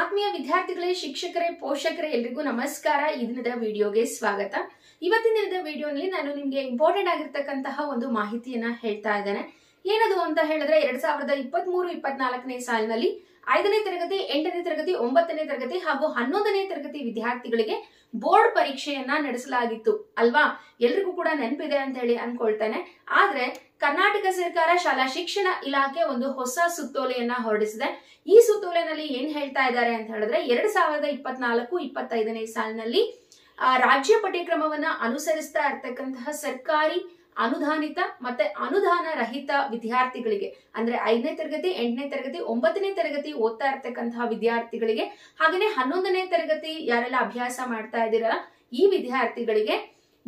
ಆತ್ಮೀಯ ವಿದ್ಯಾರ್ಥಿಗಳೇ ಶಿಕ್ಷಕರೇ ಪೋಷಕರೇ ಎಲ್ರಿಗೂ ನಮಸ್ಕಾರ ಈ ದಿನದ ವಿಡಿಯೋಗೆ ಸ್ವಾಗತ ಇವತ್ತಿನ ದಿನದ ವಿಡಿಯೋನಲ್ಲಿ ನಾನು ನಿಮಗೆ ಇಂಪಾರ್ಟೆಂಟ್ ಆಗಿರ್ತಕ್ಕಂತಹ ಒಂದು ಮಾಹಿತಿಯನ್ನ ಹೇಳ್ತಾ ಇದ್ದೇನೆ ಏನದು ಅಂತ ಹೇಳಿದ್ರೆ ಎರಡ್ ಸಾವಿರದ ಇಪ್ಪತ್ತ್ ಮೂರು ಇಪ್ಪತ್ನಾಲ್ಕನೇ ಸಾಲಿನಲ್ಲಿ ಐದನೇ ತರಗತಿ ಎಂಟನೇ ತರಗತಿ ಒಂಬತ್ತನೇ ತರಗತಿ ಹಾಗೂ ಹನ್ನೊಂದನೇ ತರಗತಿ ವಿದ್ಯಾರ್ಥಿಗಳಿಗೆ ಬೋರ್ಡ್ ಪರೀಕ್ಷೆಯನ್ನ ನಡೆಸಲಾಗಿತ್ತು ಅಲ್ವಾ ಎಲ್ರಿಗೂ ಕೂಡ ನೆನಪಿದೆ ಅಂತ ಹೇಳಿ ಅನ್ಕೊಳ್ತೇನೆ ಆದ್ರೆ ಕರ್ನಾಟಕ ಸರ್ಕಾರ ಶಾಲಾ ಶಿಕ್ಷಣ ಇಲಾಖೆ ಒಂದು ಹೊಸ ಸುತ್ತೋಲೆಯನ್ನ ಹೊರಡಿಸಿದೆ ಈ ಸುತ್ತೋಲೆನಲ್ಲಿ ಏನ್ ಹೇಳ್ತಾ ಇದ್ದಾರೆ ಅಂತ ಹೇಳಿದ್ರೆ ಎರಡ್ ಸಾವಿರದ ಇಪ್ಪತ್ನಾಲ್ಕು ಇಪ್ಪತ್ತೈದನೇ ಸಾಲಿನಲ್ಲಿ ರಾಜ್ಯ ಪಠ್ಯಕ್ರಮವನ್ನ ಅನುಸರಿಸ್ತಾ ಇರ್ತಕ್ಕಂತಹ ಸರ್ಕಾರಿ ಅನುದಾನಿತ ಮತ್ತೆ ಅನುದಾನ ರಹಿತ ವಿದ್ಯಾರ್ಥಿಗಳಿಗೆ ಅಂದ್ರೆ ಐದನೇ ತರಗತಿ ಎಂಟನೇ ತರಗತಿ ಒಂಬತ್ತನೇ ತರಗತಿ ಓದ್ತಾ ಇರ್ತಕ್ಕಂತಹ ವಿದ್ಯಾರ್ಥಿಗಳಿಗೆ ಹಾಗೇನೆ ಹನ್ನೊಂದನೇ ತರಗತಿ ಯಾರೆಲ್ಲ ಅಭ್ಯಾಸ ಮಾಡ್ತಾ ಇದ್ದೀರಲ್ಲ ಈ ವಿದ್ಯಾರ್ಥಿಗಳಿಗೆ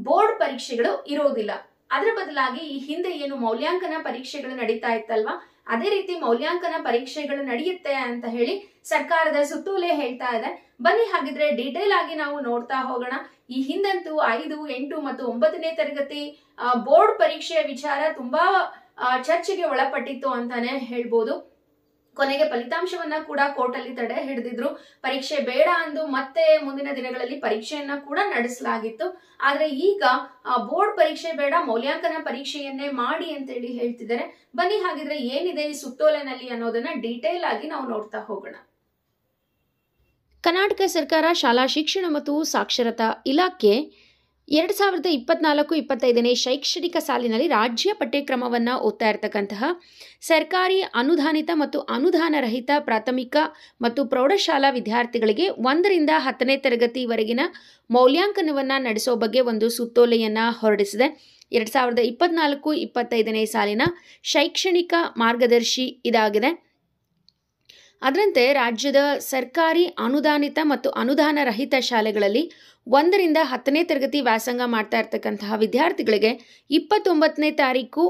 ಬೋರ್ಡ್ ಪರೀಕ್ಷೆಗಳು ಇರೋದಿಲ್ಲ ಅದರ ಬದಲಾಗಿ ಈ ಹಿಂದೆ ಏನು ಮೌಲ್ಯಾಂಕನ ಪರೀಕ್ಷೆಗಳು ನಡೀತಾ ಇತ್ತಲ್ವಾ ಅದೇ ರೀತಿ ಮೌಲ್ಯಾಂಕನ ಪರೀಕ್ಷೆಗಳು ನಡೆಯುತ್ತೆ ಅಂತ ಹೇಳಿ ಸರ್ಕಾರದ ಸುತ್ತೋಲೆ ಹೇಳ್ತಾ ಇದೆ ಬನ್ನಿ ಹಾಗಿದ್ರೆ ಡೀಟೇಲ್ ಆಗಿ ನಾವು ನೋಡ್ತಾ ಹೋಗೋಣ ಈ ಹಿಂದಂತೂ ಐದು ಎಂಟು ಮತ್ತು ಒಂಬತ್ತನೇ ತರಗತಿ ಬೋರ್ಡ್ ಪರೀಕ್ಷೆಯ ವಿಚಾರ ತುಂಬಾ ಚರ್ಚೆಗೆ ಒಳಪಟ್ಟಿತ್ತು ಅಂತಾನೆ ಹೇಳ್ಬೋದು ಕೊನೆಗೆ ಫಲಿತಾಂಶವನ್ನ ಕೂಡ ಕೋರ್ಟ್ ಅಲ್ಲಿ ತಡೆ ಹಿಡಿದಿದ್ರು ಪರೀಕ್ಷೆ ಬೇಡ ಅಂದು ಮತ್ತೆ ಮುಂದಿನ ದಿನಗಳಲ್ಲಿ ಪರೀಕ್ಷೆಯನ್ನ ಕೂಡ ನಡೆಸಲಾಗಿತ್ತು ಆದ್ರೆ ಈಗ ಬೋರ್ಡ್ ಪರೀಕ್ಷೆ ಬೇಡ ಮೌಲ್ಯಾಂಕನ ಪರೀಕ್ಷೆಯನ್ನೇ ಮಾಡಿ ಅಂತ ಹೇಳಿ ಹೇಳ್ತಿದ್ದಾರೆ ಬನ್ನಿ ಹಾಗಿದ್ರೆ ಏನಿದೆ ಈ ಸುತ್ತೋಲೆನಲ್ಲಿ ಅನ್ನೋದನ್ನ ಡೀಟೇಲ್ ಆಗಿ ನಾವು ನೋಡ್ತಾ ಹೋಗೋಣ ಕರ್ನಾಟಕ ಸರ್ಕಾರ ಶಾಲಾ ಶಿಕ್ಷಣ ಮತ್ತು ಸಾಕ್ಷರತಾ ಇಲಾಖೆ ಎರಡು ಸಾವಿರದ ಇಪ್ಪತ್ನಾಲ್ಕು ಇಪ್ಪತ್ತೈದನೇ ಶೈಕ್ಷಣಿಕ ಸಾಲಿನಲ್ಲಿ ರಾಜ್ಯ ಪಠ್ಯಕ್ರಮವನ್ನು ಓದ್ತಾ ಇರತಕ್ಕಂತಹ ಸರ್ಕಾರಿ ಅನುದಾನಿತ ಮತ್ತು ಅನುದಾನ ರಹಿತ ಪ್ರಾಥಮಿಕ ಮತ್ತು ಪ್ರೌಢಶಾಲಾ ವಿದ್ಯಾರ್ಥಿಗಳಿಗೆ ಒಂದರಿಂದ ಹತ್ತನೇ ತರಗತಿವರೆಗಿನ ಮೌಲ್ಯಾಂಕನವನ್ನು ನಡೆಸೋ ಬಗ್ಗೆ ಒಂದು ಸುತ್ತೋಲೆಯನ್ನು ಹೊರಡಿಸಿದೆ ಎರಡು ಸಾವಿರದ ಇಪ್ಪತ್ನಾಲ್ಕು ಇಪ್ಪತ್ತೈದನೇ ಸಾಲಿನ ಶೈಕ್ಷಣಿಕ ಮಾರ್ಗದರ್ಶಿ ಇದಾಗಿದೆ ಅದರಂತೆ ರಾಜ್ಯದ ಸರ್ಕಾರಿ ಅನುದಾನಿತ ಮತ್ತು ಅನುದಾನ ರಹಿತ ಶಾಲೆಗಳಲ್ಲಿ ಒಂದರಿಂದ ಹತ್ತನೇ ತರಗತಿ ವ್ಯಾಸಂಗ ಮಾಡ್ತಾ ಇರ್ತಕ್ಕಂತಹ ವಿದ್ಯಾರ್ಥಿಗಳಿಗೆ ಇಪ್ಪತ್ತೊಂಬತ್ತನೇ ತಾರೀಕು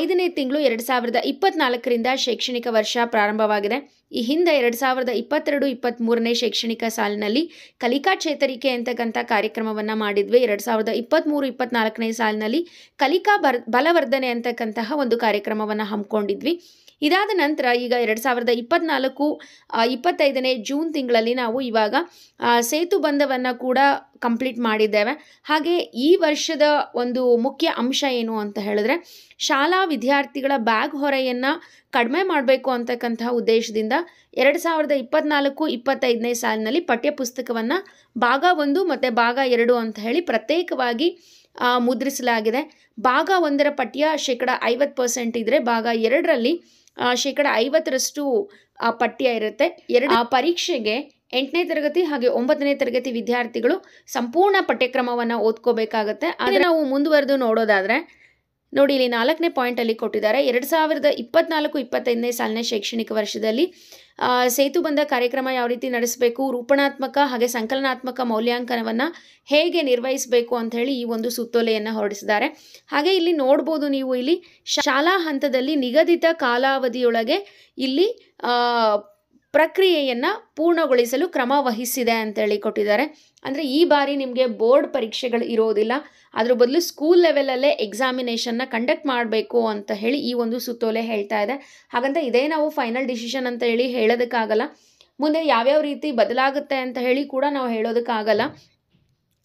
ಐದನೇ ತಿಂಗಳು ಎರಡು ಸಾವಿರದ ಇಪ್ಪತ್ನಾಲ್ಕರಿಂದ ಶೈಕ್ಷಣಿಕ ವರ್ಷ ಪ್ರಾರಂಭವಾಗಿದೆ ಈ ಹಿಂದೆ ಎರಡು ಸಾವಿರದ ಇಪ್ಪತ್ತೆರಡು ಇಪ್ಪತ್ತ್ಮೂರನೇ ಶೈಕ್ಷಣಿಕ ಸಾಲಿನಲ್ಲಿ ಕಲಿಕಾ ಚೇತರಿಕೆ ಅಂತಕ್ಕಂಥ ಕಾರ್ಯಕ್ರಮವನ್ನು ಮಾಡಿದ್ವಿ ಎರಡು ಸಾವಿರದ ಇಪ್ಪತ್ತ್ಮೂರು ಇಪ್ಪತ್ತ್ನಾಲ್ಕನೇ ಸಾಲಿನಲ್ಲಿ ಕಲಿಕಾ ಬರ್ ಬಲವರ್ಧನೆ ಅಂತಕ್ಕಂತಹ ಒಂದು ಕಾರ್ಯಕ್ರಮವನ್ನು ಹಮ್ಮಿಕೊಂಡಿದ್ವಿ ಇದಾದ ನಂತರ ಈಗ ಎರಡು ಸಾವಿರದ ಇಪ್ಪತ್ನಾಲ್ಕು ಇಪ್ಪತ್ತೈದನೇ ಜೂನ್ ತಿಂಗಳಲ್ಲಿ ನಾವು ಇವಾಗ ಸೇತು ಬಂಧವನ್ನು ಕೂಡ ಕಂಪ್ಲೀಟ್ ಮಾಡಿದ್ದೇವೆ ಹಾಗೆ ಈ ವರ್ಷದ ಒಂದು ಮುಖ್ಯ ಅಂಶ ಏನು ಅಂತ ಹೇಳಿದ್ರೆ ಶಾಲಾ ವಿದ್ಯಾರ್ಥಿಗಳ ಬ್ಯಾಗ್ ಹೊರೆಯನ್ನು ಕಡಿಮೆ ಮಾಡಬೇಕು ಅಂತಕ್ಕಂತಹ ಉದ್ದೇಶದಿಂದ ಎರಡು ಸಾವಿರದ ಇಪ್ಪತ್ನಾಲ್ಕು ಇಪ್ಪತ್ತೈದನೇ ಸಾಲಿನಲ್ಲಿ ಪಠ್ಯಪುಸ್ತಕವನ್ನು ಭಾಗ ಒಂದು ಮತ್ತು ಭಾಗ ಎರಡು ಅಂತ ಹೇಳಿ ಪ್ರತ್ಯೇಕವಾಗಿ ಮುದ್ರಿಸಲಾಗಿದೆ ಭಾಗ ಒಂದರ ಪಠ್ಯ ಶೇಕಡ ಐವತ್ತು ಪರ್ಸೆಂಟ್ ಇದ್ದರೆ ಭಾಗ ಎರಡರಲ್ಲಿ ಶೇಕಡ ಐವತ್ತರಷ್ಟು ಆ ಪಠ್ಯ ಇರುತ್ತೆ ಎರಡು ಆ ಪರೀಕ್ಷೆಗೆ ಎಂಟನೇ ತರಗತಿ ಹಾಗೆ ಒಂಬತ್ತನೇ ತರಗತಿ ವಿದ್ಯಾರ್ಥಿಗಳು ಸಂಪೂರ್ಣ ಪಠ್ಯಕ್ರಮವನ್ನು ಓದ್ಕೋಬೇಕಾಗತ್ತೆ ಆದರೆ ನಾವು ಮುಂದುವರೆದು ನೋಡೋದಾದರೆ ನೋಡಿ ಇಲ್ಲಿ ನಾಲ್ಕನೇ ಪಾಯಿಂಟಲ್ಲಿ ಕೊಟ್ಟಿದ್ದಾರೆ ಎರಡು ಸಾವಿರದ ಇಪ್ಪತ್ನಾಲ್ಕು ಇಪ್ಪತ್ತೈದನೇ ಸಾಲಿನ ಶೈಕ್ಷಣಿಕ ವರ್ಷದಲ್ಲಿ ಸೇತು ಬಂದ ಕಾರ್ಯಕ್ರಮ ಯಾವ ರೀತಿ ನಡೆಸಬೇಕು ರೂಪಣಾತ್ಮಕ ಹಾಗೆ ಸಂಕಲನಾತ್ಮಕ ಮೌಲ್ಯಾಂಕನವನ್ನು ಹೇಗೆ ನಿರ್ವಹಿಸಬೇಕು ಅಂತ ಹೇಳಿ ಈ ಒಂದು ಸುತ್ತೋಲೆಯನ್ನು ಹೊರಡಿಸಿದ್ದಾರೆ ಹಾಗೆ ಇಲ್ಲಿ ನೋಡ್ಬೋದು ನೀವು ಇಲ್ಲಿ ಶಾಲಾ ಹಂತದಲ್ಲಿ ನಿಗದಿತ ಕಾಲಾವಧಿಯೊಳಗೆ ಇಲ್ಲಿ ಪ್ರಕ್ರಿಯೆಯನ್ನು ಪೂರ್ಣಗೊಳಿಸಲು ಕ್ರಮ ವಹಿಸಿದೆ ಹೇಳಿ ಕೊಟ್ಟಿದ್ದಾರೆ ಅಂದರೆ ಈ ಬಾರಿ ನಿಮಗೆ ಬೋರ್ಡ್ ಪರೀಕ್ಷೆಗಳು ಇರೋದಿಲ್ಲ ಅದ್ರ ಬದಲು ಸ್ಕೂಲ್ ಲೆವೆಲಲ್ಲೇ ಎಕ್ಸಾಮಿನೇಷನ್ನ ಕಂಡಕ್ಟ್ ಮಾಡಬೇಕು ಅಂತ ಹೇಳಿ ಈ ಒಂದು ಸುತ್ತೋಲೆ ಹೇಳ್ತಾ ಇದೆ ಹಾಗಂತ ಇದೇ ನಾವು ಫೈನಲ್ ಡಿಸಿಷನ್ ಅಂತ ಹೇಳಿ ಹೇಳೋದಕ್ಕಾಗಲ್ಲ ಮುಂದೆ ಯಾವ್ಯಾವ ರೀತಿ ಬದಲಾಗುತ್ತೆ ಅಂತ ಹೇಳಿ ಕೂಡ ನಾವು ಹೇಳೋದಕ್ಕಾಗಲ್ಲ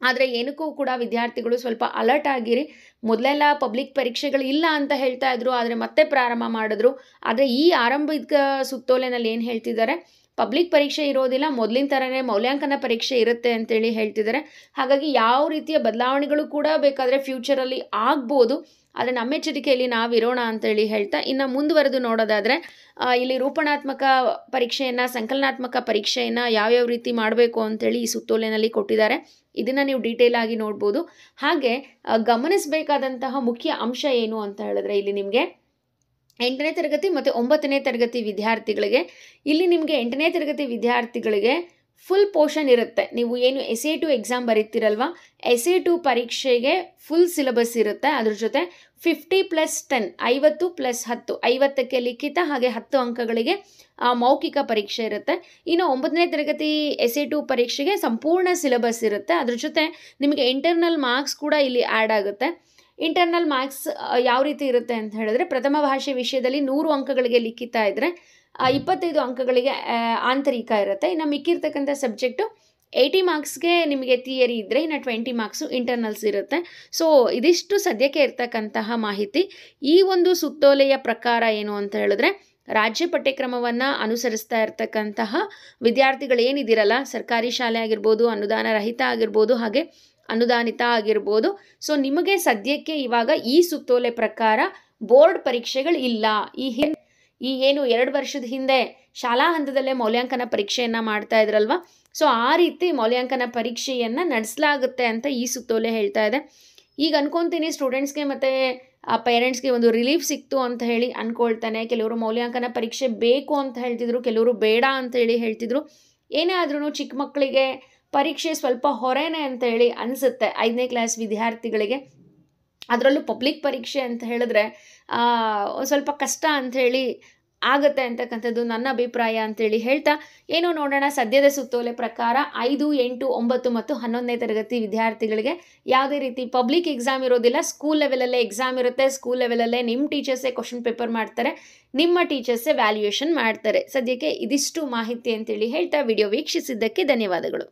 ಆದರೆ ಏನಕ್ಕೂ ಕೂಡ ವಿದ್ಯಾರ್ಥಿಗಳು ಸ್ವಲ್ಪ ಅಲರ್ಟ್ ಆಗಿರಿ ಮೊದಲೆಲ್ಲ ಪಬ್ಲಿಕ್ ಪರೀಕ್ಷೆಗಳು ಇಲ್ಲ ಅಂತ ಹೇಳ್ತಾ ಇದ್ರು ಆದರೆ ಮತ್ತೆ ಪ್ರಾರಂಭ ಮಾಡಿದ್ರು ಆದರೆ ಈ ಆರಂಭಿಕ ಸುತ್ತೋಲೆನಲ್ಲಿ ಏನು ಹೇಳ್ತಿದ್ದಾರೆ ಪಬ್ಲಿಕ್ ಪರೀಕ್ಷೆ ಇರೋದಿಲ್ಲ ಮೊದಲಿನ ಥರನೇ ಮೌಲ್ಯಾಂಕನ ಪರೀಕ್ಷೆ ಇರುತ್ತೆ ಅಂತೇಳಿ ಹೇಳ್ತಿದ್ದಾರೆ ಹಾಗಾಗಿ ಯಾವ ರೀತಿಯ ಬದಲಾವಣೆಗಳು ಕೂಡ ಬೇಕಾದರೆ ಫ್ಯೂಚರಲ್ಲಿ ಆಗ್ಬೋದು ಆದರೆ ನಮ್ಮೆಚ್ಚರಿಕೆಯಲ್ಲಿ ನಾವಿರೋಣ ಅಂತೇಳಿ ಹೇಳ್ತಾ ಇನ್ನು ಮುಂದುವರೆದು ನೋಡೋದಾದರೆ ಇಲ್ಲಿ ರೂಪಣಾತ್ಮಕ ಪರೀಕ್ಷೆಯನ್ನು ಸಂಕಲನಾತ್ಮಕ ಪರೀಕ್ಷೆಯನ್ನು ಯಾವ್ಯಾವ ರೀತಿ ಮಾಡಬೇಕು ಅಂತೇಳಿ ಈ ಸುತ್ತೋಲೆನಲ್ಲಿ ಕೊಟ್ಟಿದ್ದಾರೆ ಇದನ್ನು ನೀವು ಡೀಟೇಲ್ ಆಗಿ ನೋಡ್ಬೋದು ಹಾಗೆ ಗಮನಿಸಬೇಕಾದಂತಹ ಮುಖ್ಯ ಅಂಶ ಏನು ಅಂತ ಹೇಳಿದ್ರೆ ಇಲ್ಲಿ ನಿಮಗೆ ಎಂಟನೇ ತರಗತಿ ಮತ್ತು ಒಂಬತ್ತನೇ ತರಗತಿ ವಿದ್ಯಾರ್ಥಿಗಳಿಗೆ ಇಲ್ಲಿ ನಿಮಗೆ ಎಂಟನೇ ತರಗತಿ ವಿದ್ಯಾರ್ಥಿಗಳಿಗೆ ಫುಲ್ ಪೋರ್ಷನ್ ಇರುತ್ತೆ ನೀವು ಏನು ಎಸ್ ಎ ಟು ಎಕ್ಸಾಮ್ ಬರೀತಿರಲ್ವ ಎಸ್ ಎ ಟು ಪರೀಕ್ಷೆಗೆ ಫುಲ್ ಸಿಲೆಬಸ್ ಇರುತ್ತೆ ಅದ್ರ ಜೊತೆ ಫಿಫ್ಟಿ ಪ್ಲಸ್ ಟೆನ್ ಐವತ್ತು ಪ್ಲಸ್ ಹತ್ತು ಐವತ್ತಕ್ಕೆ ಲಿಖಿತ ಹಾಗೆ ಹತ್ತು ಅಂಕಗಳಿಗೆ ಮೌಖಿಕ ಪರೀಕ್ಷೆ ಇರುತ್ತೆ ಇನ್ನು ಒಂಬತ್ತನೇ ತರಗತಿ ಎಸ್ ಎ ಟು ಪರೀಕ್ಷೆಗೆ ಸಂಪೂರ್ಣ ಸಿಲೆಬಸ್ ಇರುತ್ತೆ ಅದ್ರ ಜೊತೆ ನಿಮಗೆ ಇಂಟರ್ನಲ್ ಮಾರ್ಕ್ಸ್ ಕೂಡ ಇಲ್ಲಿ ಆ್ಯಡ್ ಆಗುತ್ತೆ ಇಂಟರ್ನಲ್ ಮಾರ್ಕ್ಸ್ ಯಾವ ರೀತಿ ಇರುತ್ತೆ ಅಂತ ಹೇಳಿದ್ರೆ ಪ್ರಥಮ ಭಾಷೆ ವಿಷಯದಲ್ಲಿ ನೂರು ಅಂಕಗಳಿಗೆ ಲಿಖಿತ ಇದ್ದರೆ ಇಪ್ಪತ್ತೈದು ಅಂಕಗಳಿಗೆ ಆಂತರಿಕ ಇರುತ್ತೆ ಇನ್ನು ಮಿಕ್ಕಿರ್ತಕ್ಕಂಥ ಸಬ್ಜೆಕ್ಟು ಏಯ್ಟಿ ಮಾರ್ಕ್ಸ್ಗೆ ನಿಮಗೆ ಥಿಯರಿ ಇದ್ದರೆ ಇನ್ನು ಟ್ವೆಂಟಿ ಮಾರ್ಕ್ಸು ಇಂಟರ್ನಲ್ಸ್ ಇರುತ್ತೆ ಸೊ ಇದಿಷ್ಟು ಸದ್ಯಕ್ಕೆ ಇರ್ತಕ್ಕಂತಹ ಮಾಹಿತಿ ಈ ಒಂದು ಸುತ್ತೋಲೆಯ ಪ್ರಕಾರ ಏನು ಅಂತ ಹೇಳಿದ್ರೆ ರಾಜ್ಯ ಪಠ್ಯಕ್ರಮವನ್ನು ಅನುಸರಿಸ್ತಾ ಇರ್ತಕ್ಕಂತಹ ವಿದ್ಯಾರ್ಥಿಗಳೇನಿದ್ದೀರಲ್ಲ ಸರ್ಕಾರಿ ಶಾಲೆ ಆಗಿರ್ಬೋದು ಅನುದಾನ ರಹಿತ ಆಗಿರ್ಬೋದು ಹಾಗೆ ಅನುದಾನಿತ ಆಗಿರ್ಬೋದು ಸೊ ನಿಮಗೆ ಸದ್ಯಕ್ಕೆ ಇವಾಗ ಈ ಸುತ್ತೋಲೆ ಪ್ರಕಾರ ಬೋರ್ಡ್ ಪರೀಕ್ಷೆಗಳು ಇಲ್ಲ ಈ ಈ ಏನು ಎರಡು ವರ್ಷದ ಹಿಂದೆ ಶಾಲಾ ಹಂತದಲ್ಲೇ ಮೌಲ್ಯಾಂಕನ ಪರೀಕ್ಷೆಯನ್ನು ಮಾಡ್ತಾ ಇದ್ರಲ್ವ ಸೊ ಆ ರೀತಿ ಮೌಲ್ಯಾಂಕನ ಪರೀಕ್ಷೆಯನ್ನು ನಡೆಸಲಾಗುತ್ತೆ ಅಂತ ಈ ಸುತ್ತೋಲೆ ಹೇಳ್ತಾ ಇದೆ ಈಗ ಅನ್ಕೊತೀನಿ ಸ್ಟೂಡೆಂಟ್ಸ್ಗೆ ಮತ್ತು ಆ ಪೇರೆಂಟ್ಸ್ಗೆ ಒಂದು ರಿಲೀಫ್ ಸಿಕ್ತು ಅಂತ ಹೇಳಿ ಅಂದ್ಕೊಳ್ತಾನೆ ಕೆಲವರು ಮೌಲ್ಯಾಂಕನ ಪರೀಕ್ಷೆ ಬೇಕು ಅಂತ ಹೇಳ್ತಿದ್ರು ಕೆಲವರು ಬೇಡ ಅಂತ ಹೇಳಿ ಹೇಳ್ತಿದ್ರು ಏನೇ ಆದ್ರೂ ಚಿಕ್ಕ ಮಕ್ಕಳಿಗೆ ಪರೀಕ್ಷೆ ಸ್ವಲ್ಪ ಹೊರೇನೇ ಅಂತ ಹೇಳಿ ಅನಿಸುತ್ತೆ ಐದನೇ ಕ್ಲಾಸ್ ವಿದ್ಯಾರ್ಥಿಗಳಿಗೆ ಅದರಲ್ಲೂ ಪಬ್ಲಿಕ್ ಪರೀಕ್ಷೆ ಅಂತ ಹೇಳಿದ್ರೆ ಸ್ವಲ್ಪ ಕಷ್ಟ ಅಂಥೇಳಿ ಆಗುತ್ತೆ ಅಂತಕ್ಕಂಥದ್ದು ನನ್ನ ಅಭಿಪ್ರಾಯ ಅಂತೇಳಿ ಹೇಳ್ತಾ ಏನು ನೋಡೋಣ ಸದ್ಯದ ಸುತ್ತೋಲೆ ಪ್ರಕಾರ ಐದು ಎಂಟು ಒಂಬತ್ತು ಮತ್ತು ಹನ್ನೊಂದನೇ ತರಗತಿ ವಿದ್ಯಾರ್ಥಿಗಳಿಗೆ ಯಾವುದೇ ರೀತಿ ಪಬ್ಲಿಕ್ ಎಕ್ಸಾಮ್ ಇರೋದಿಲ್ಲ ಸ್ಕೂಲ್ ಲೆವೆಲಲ್ಲೇ ಎಕ್ಸಾಮ್ ಇರುತ್ತೆ ಸ್ಕೂಲ್ ಲೆವೆಲಲ್ಲೇ ನಿಮ್ಮ ಟೀಚರ್ಸೇ ಕ್ವಶನ್ ಪೇಪರ್ ಮಾಡ್ತಾರೆ ನಿಮ್ಮ ಟೀಚರ್ಸೇ ವ್ಯಾಲ್ಯೂಯೇಷನ್ ಮಾಡ್ತಾರೆ ಸದ್ಯಕ್ಕೆ ಇದಿಷ್ಟು ಮಾಹಿತಿ ಅಂತೇಳಿ ಹೇಳ್ತಾ ವಿಡಿಯೋ ವೀಕ್ಷಿಸಿದ್ದಕ್ಕೆ ಧನ್ಯವಾದಗಳು